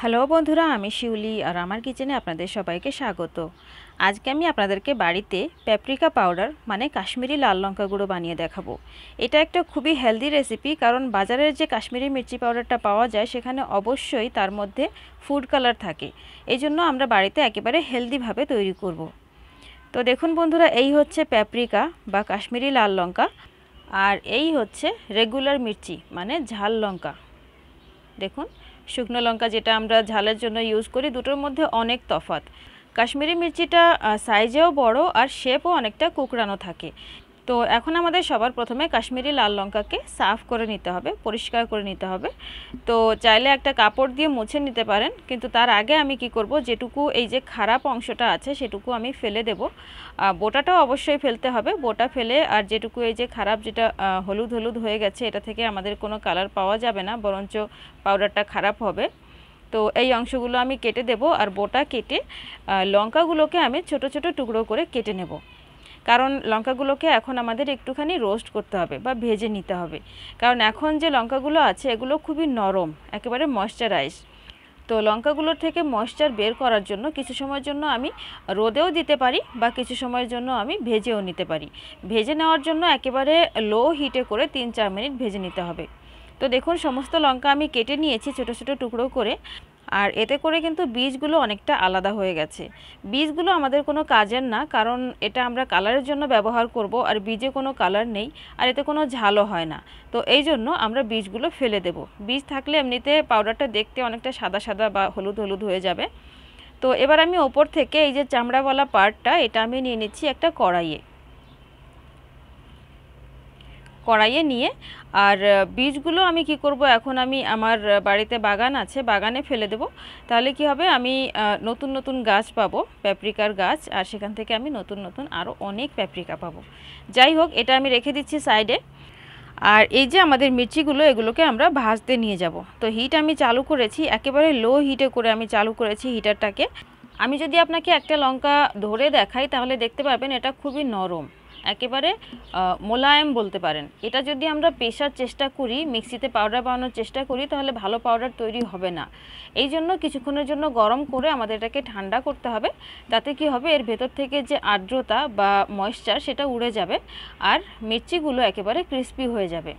Hello বন্ধুরা আমি শিউলি আর আমার কিচেনে আপনাদের সবাইকে স্বাগত আজকে আমি আপনাদেরকে বাড়িতে প্যাপ্রিকা পাউডার মানে কাশ্মীরি লাল লঙ্কা গুঁড়ো বানিয়ে দেখাবো এটা একটা খুবই হেলদি রেসিপি কারণ বাজারের যে কাশ্মীরি মির্চি পাউডারটা পাওয়া যায় সেখানে অবশ্যই তার মধ্যে ফুড কালার থাকে এই জন্য আমরা বাড়িতে একেবারে হেলদিভাবে তৈরি করব। তো দেখুন বন্ধুরা এই হচ্ছে প্যাপ্রিকা বা কাশ্মীরি লাল লঙ্কা আর এই হচ্ছে রেগুলার মির্চি মানে ঝাল লঙ্কা দেখুন শুকনো লঙ্কা যেটা আমরা ঝালের জন্য ইউজ করি দুটোর মধ্যে অনেক তফাত কাশ্মীরি মির্চিটা সাইজেও বড় আর শেপও অনেকটা কুকড়ানো থাকে তো এখন আমাদের সবার প্রথমে কাশ্মীরি লাল লঙ্কাকে সাফ করে নিতে হবে পরিষ্কার করে নিতে হবে তো চাইলে একটা কাপড় দিয়ে মুছে নিতে পারেন কিন্তু তার আগে আমি কি করব যেটুকু এই যে খারাপ অংশটা আছে সেটুকু আমি ফেলে দেব বোটাটাও অবশ্যই ফেলতে হবে বোটা ফেলে আর যেটুকু এই যে খারাপ যেটা হলুদ হলুদ হয়ে গেছে এটা থেকে আমাদের কোনো কালার পাওয়া যাবে না বরঞ্চ পাউডারটা খারাপ হবে তো এই অংশগুলো আমি কেটে দেব আর বোটা কেটে লঙ্কাগুলোকে আমি ছোট ছোট টুকরো করে কেটে নেব কারণ লঙ্কাগুলোকে এখন আমাদের একটুখানি রোস্ট করতে হবে বা ভেজে নিতে হবে কারণ এখন যে লঙ্কাগুলো আছে এগুলো খুবই নরম একেবারে ময়শ্চারাইজ তো লঙ্কাগুলোর থেকে ময়শ্চার বের করার জন্য কিছু সময়ের জন্য আমি রোদেও দিতে পারি বা কিছু সময়ের জন্য আমি ভেজেও নিতে পারি ভেজে নেওয়ার জন্য একেবারে লো হিটে করে তিন চার মিনিট ভেজে নিতে হবে তো দেখুন সমস্ত লঙ্কা আমি কেটে নিয়েছি ছোটো ছোটো টুকরো করে আর এতে করে কিন্তু বীজগুলো অনেকটা আলাদা হয়ে গেছে বীজগুলো আমাদের কোনো কাজের না কারণ এটা আমরা কালারের জন্য ব্যবহার করব আর বীজে কোনো কালার নেই আর এতে কোনো ঝালও হয় না তো এই জন্য আমরা বীজগুলো ফেলে দেব বীজ থাকলে এমনিতে পাউডারটা দেখতে অনেকটা সাদা সাদা বা হলুদ হলুদ হয়ে যাবে তো এবার আমি ওপর থেকে এই যে চামড়াওয়ালা পার্টটা এটা আমি নিয়ে নিচ্ছি একটা কড়াইয়ে কড়াইয়ে নিয়ে আর বীজগুলো আমি কি করব এখন আমি আমার বাড়িতে বাগান আছে বাগানে ফেলে দেব তাহলে কি হবে আমি নতুন নতুন গাছ পাবো প্যাপ্রিকার গাছ আর সেখান থেকে আমি নতুন নতুন আরও অনেক প্যাপ্রিকা পাবো যাই হোক এটা আমি রেখে দিচ্ছি সাইডে আর এই যে আমাদের মির্চিগুলো এগুলোকে আমরা ভাজতে নিয়ে যাব তো হিট আমি চালু করেছি একেবারে লো হিটে করে আমি চালু করেছি হিটারটাকে আমি যদি আপনাকে একটা লঙ্কা ধরে দেখাই তাহলে দেখতে পাবেন এটা খুবই নরম একেবারে মোলায়েম বলতে পারেন এটা যদি আমরা পেশার চেষ্টা করি মিক্সিতে পাউডার বানানোর চেষ্টা করি তাহলে ভালো পাউডার তৈরি হবে না এই জন্য কিছুক্ষণের জন্য গরম করে আমাদের এটাকে ঠান্ডা করতে হবে তাতে কি হবে এর ভেতর থেকে যে আর্দ্রতা বা ময়েশ্চার সেটা উড়ে যাবে আর মির্চিগুলো একেবারে ক্রিস্পি হয়ে যাবে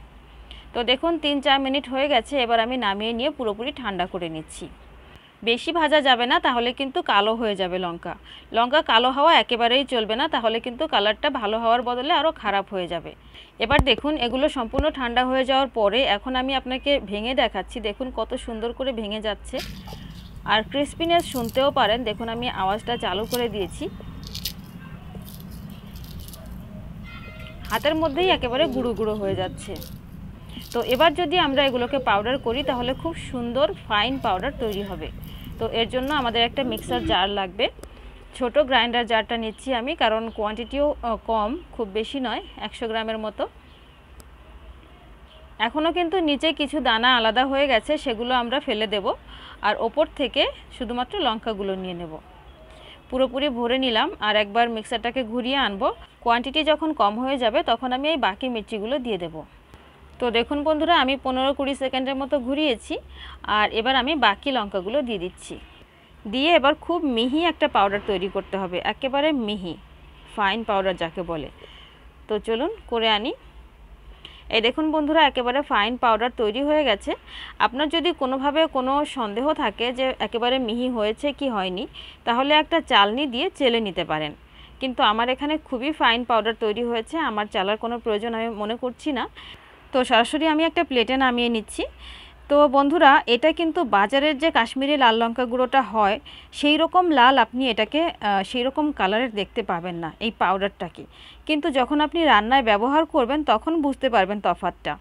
তো দেখুন তিন চার মিনিট হয়ে গেছে এবার আমি নামিয়ে নিয়ে পুরোপুরি ঠান্ডা করে নিচ্ছি বেশি ভাজা যাবে না তাহলে কিন্তু কালো হয়ে যাবে লঙ্কা লঙ্কা কালো হওয়া একেবারেই চলবে না তাহলে কিন্তু কালারটা ভালো হওয়ার বদলে আরও খারাপ হয়ে যাবে এবার দেখুন এগুলো সম্পূর্ণ ঠান্ডা হয়ে যাওয়ার পরে এখন আমি আপনাকে ভেঙে দেখাচ্ছি দেখুন কত সুন্দর করে ভেঙে যাচ্ছে আর ক্রিসপিনেস শুনতেও পারেন দেখুন আমি আওয়াজটা চালু করে দিয়েছি হাতের মধ্যেই একেবারে গুঁড়ো গুঁড়ো হয়ে যাচ্ছে তো এবার যদি আমরা এগুলোকে পাউডার করি তাহলে খুব সুন্দর ফাইন পাউডার তৈরি হবে তো এর জন্য আমাদের একটা মিক্সার জার লাগবে ছোট গ্রাইন্ডার জারটা নিচ্ছি আমি কারণ কোয়ান্টিটিও কম খুব বেশি নয় একশো গ্রামের মতো এখনও কিন্তু নিচে কিছু দানা আলাদা হয়ে গেছে সেগুলো আমরা ফেলে দেব আর ওপর থেকে শুধুমাত্র লঙ্কাগুলো নিয়ে নেব পুরোপুরি ভরে নিলাম আর একবার মিক্সারটাকে ঘুরিয়ে আনবো কোয়ান্টিটি যখন কম হয়ে যাবে তখন আমি এই বাকি মিরচিগুলো দিয়ে দেবো তো দেখুন বন্ধুরা আমি পনেরো কুড়ি সেকেন্ডের মতো ঘুরিয়েছি আর এবার আমি বাকি লঙ্কাগুলো দিয়ে দিচ্ছি দিয়ে এবার খুব মিহি একটা পাউডার তৈরি করতে হবে একেবারে মিহি ফাইন পাউডার যাকে বলে তো চলুন করে আনি এই দেখুন বন্ধুরা একেবারে ফাইন পাউডার তৈরি হয়ে গেছে আপনার যদি কোনোভাবে কোনো সন্দেহ থাকে যে একেবারে মিহি হয়েছে কি হয়নি তাহলে একটা চালনি দিয়ে চেলে নিতে পারেন কিন্তু আমার এখানে খুবই ফাইন পাউডার তৈরি হয়েছে আমার চালার কোনো প্রয়োজন আমি মনে করছি না তো সরাসরি আমি একটা প্লেটে নামিয়ে নিচ্ছি তো বন্ধুরা এটা কিন্তু বাজারের যে কাশ্মীরি লাল লঙ্কা গুঁড়োটা হয় সেই রকম লাল আপনি এটাকে সেই রকম কালারের দেখতে পাবেন না এই পাউডারটাকে কিন্তু যখন আপনি রান্নায় ব্যবহার করবেন তখন বুঝতে পারবেন তফাতটা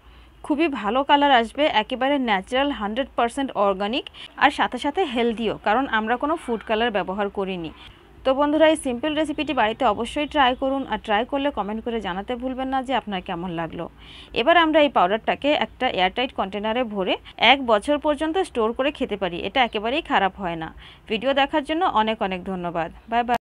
খুবই ভালো কালার আসবে একেবারে ন্যাচারাল হান্ড্রেড পারসেন্ট অর্গানিক আর সাথে সাথে হেলদিও কারণ আমরা কোনো ফুড কালার ব্যবহার করিনি তো বন্ধুরা এই সিম্পল রেসিপিটি বাড়িতে অবশ্যই ট্রাই করুন আর ট্রাই করলে কমেন্ট করে জানাতে ভুলবেন না যে আপনার কেমন লাগলো এবার আমরা এই পাউডারটাকে একটা এয়ারটাইট কন্টেনারে ভরে এক বছর পর্যন্ত স্টোর করে খেতে পারি এটা একেবারেই খারাপ হয় না ভিডিও দেখার জন্য অনেক অনেক ধন্যবাদ বাই বাই